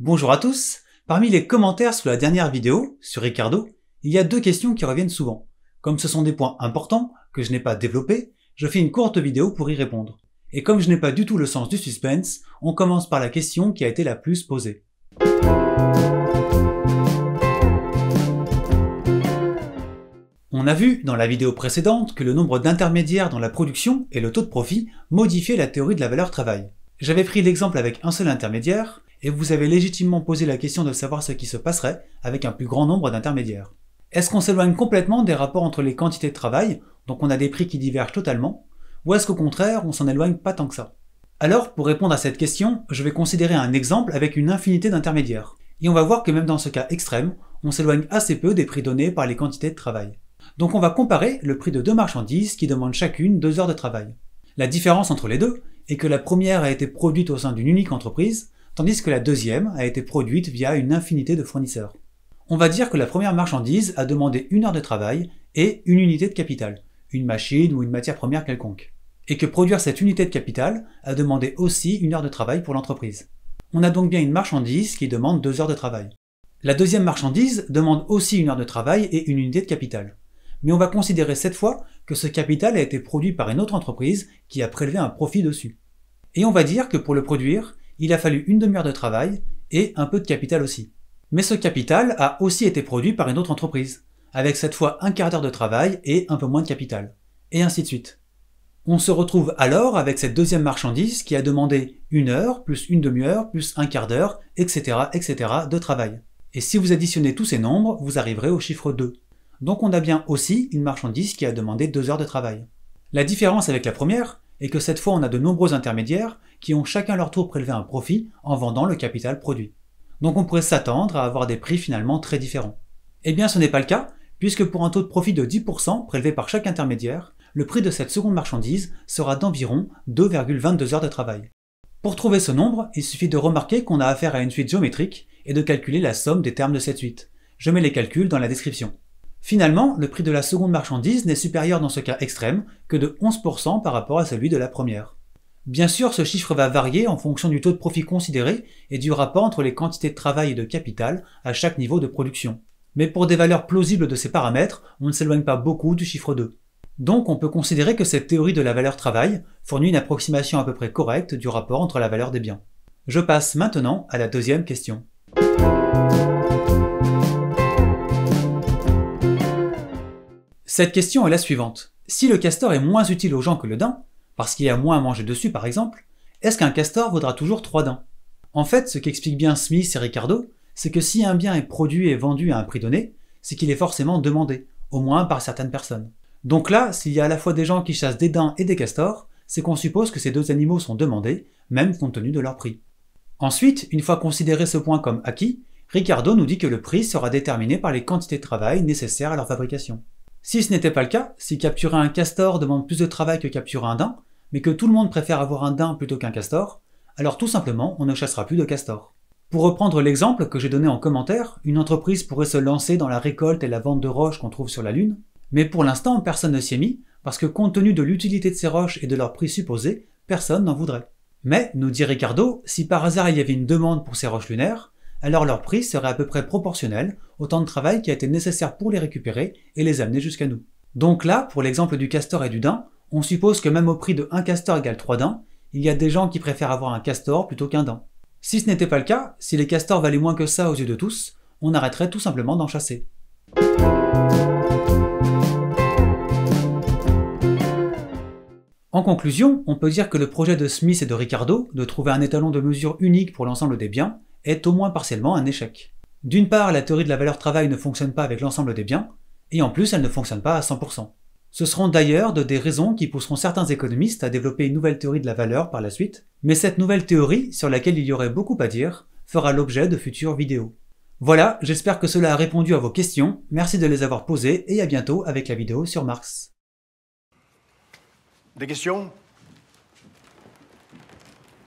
Bonjour à tous Parmi les commentaires sous la dernière vidéo, sur Ricardo, il y a deux questions qui reviennent souvent. Comme ce sont des points importants, que je n'ai pas développés, je fais une courte vidéo pour y répondre. Et comme je n'ai pas du tout le sens du suspense, on commence par la question qui a été la plus posée. On a vu dans la vidéo précédente que le nombre d'intermédiaires dans la production et le taux de profit modifiaient la théorie de la valeur travail. J'avais pris l'exemple avec un seul intermédiaire, et vous avez légitimement posé la question de savoir ce qui se passerait avec un plus grand nombre d'intermédiaires. Est-ce qu'on s'éloigne complètement des rapports entre les quantités de travail, donc on a des prix qui divergent totalement, ou est-ce qu'au contraire on s'en éloigne pas tant que ça Alors pour répondre à cette question, je vais considérer un exemple avec une infinité d'intermédiaires. Et on va voir que même dans ce cas extrême, on s'éloigne assez peu des prix donnés par les quantités de travail. Donc on va comparer le prix de deux marchandises qui demandent chacune deux heures de travail. La différence entre les deux est que la première a été produite au sein d'une unique entreprise, tandis que la deuxième a été produite via une infinité de fournisseurs. On va dire que la première marchandise a demandé une heure de travail et une unité de capital, une machine ou une matière première quelconque. Et que produire cette unité de capital a demandé aussi une heure de travail pour l'entreprise. On a donc bien une marchandise qui demande deux heures de travail. La deuxième marchandise demande aussi une heure de travail et une unité de capital. Mais on va considérer cette fois que ce capital a été produit par une autre entreprise qui a prélevé un profit dessus. Et on va dire que pour le produire, il a fallu une demi-heure de travail et un peu de capital aussi. Mais ce capital a aussi été produit par une autre entreprise, avec cette fois un quart d'heure de travail et un peu moins de capital. Et ainsi de suite. On se retrouve alors avec cette deuxième marchandise qui a demandé une heure, plus une demi-heure, plus un quart d'heure, etc., etc. de travail. Et si vous additionnez tous ces nombres, vous arriverez au chiffre 2. Donc on a bien aussi une marchandise qui a demandé deux heures de travail. La différence avec la première, et que cette fois on a de nombreux intermédiaires qui ont chacun leur tour prélevé un profit en vendant le capital produit. Donc on pourrait s'attendre à avoir des prix finalement très différents. Eh bien ce n'est pas le cas, puisque pour un taux de profit de 10% prélevé par chaque intermédiaire, le prix de cette seconde marchandise sera d'environ 2,22 heures de travail. Pour trouver ce nombre, il suffit de remarquer qu'on a affaire à une suite géométrique et de calculer la somme des termes de cette suite. Je mets les calculs dans la description. Finalement, le prix de la seconde marchandise n'est supérieur dans ce cas extrême que de 11% par rapport à celui de la première. Bien sûr, ce chiffre va varier en fonction du taux de profit considéré et du rapport entre les quantités de travail et de capital à chaque niveau de production. Mais pour des valeurs plausibles de ces paramètres, on ne s'éloigne pas beaucoup du chiffre 2. Donc on peut considérer que cette théorie de la valeur travail fournit une approximation à peu près correcte du rapport entre la valeur des biens. Je passe maintenant à la deuxième question. Cette question est la suivante. Si le castor est moins utile aux gens que le daim, parce qu'il y a moins à manger dessus par exemple, est-ce qu'un castor vaudra toujours trois dents En fait, ce qu'expliquent bien Smith et Ricardo, c'est que si un bien est produit et vendu à un prix donné, c'est qu'il est forcément demandé, au moins par certaines personnes. Donc là, s'il y a à la fois des gens qui chassent des daims et des castors, c'est qu'on suppose que ces deux animaux sont demandés, même compte tenu de leur prix. Ensuite, une fois considéré ce point comme acquis, Ricardo nous dit que le prix sera déterminé par les quantités de travail nécessaires à leur fabrication. Si ce n'était pas le cas, si capturer un castor demande plus de travail que capturer un daim, mais que tout le monde préfère avoir un daim plutôt qu'un castor, alors tout simplement on ne chassera plus de castors. Pour reprendre l'exemple que j'ai donné en commentaire, une entreprise pourrait se lancer dans la récolte et la vente de roches qu'on trouve sur la Lune, mais pour l'instant personne ne s'y est mis, parce que compte tenu de l'utilité de ces roches et de leur prix supposé, personne n'en voudrait. Mais, nous dit Ricardo, si par hasard il y avait une demande pour ces roches lunaires, alors leur prix serait à peu près proportionnel au temps de travail qui a été nécessaire pour les récupérer et les amener jusqu'à nous. Donc là, pour l'exemple du castor et du daim, on suppose que même au prix de 1 castor égale 3 daims, il y a des gens qui préfèrent avoir un castor plutôt qu'un daim. Si ce n'était pas le cas, si les castors valaient moins que ça aux yeux de tous, on arrêterait tout simplement d'en chasser. En conclusion, on peut dire que le projet de Smith et de Ricardo de trouver un étalon de mesure unique pour l'ensemble des biens est au moins partiellement un échec. D'une part, la théorie de la valeur travail ne fonctionne pas avec l'ensemble des biens, et en plus elle ne fonctionne pas à 100%. Ce seront d'ailleurs de des raisons qui pousseront certains économistes à développer une nouvelle théorie de la valeur par la suite, mais cette nouvelle théorie, sur laquelle il y aurait beaucoup à dire, fera l'objet de futures vidéos. Voilà, j'espère que cela a répondu à vos questions, merci de les avoir posées et à bientôt avec la vidéo sur Marx. Des questions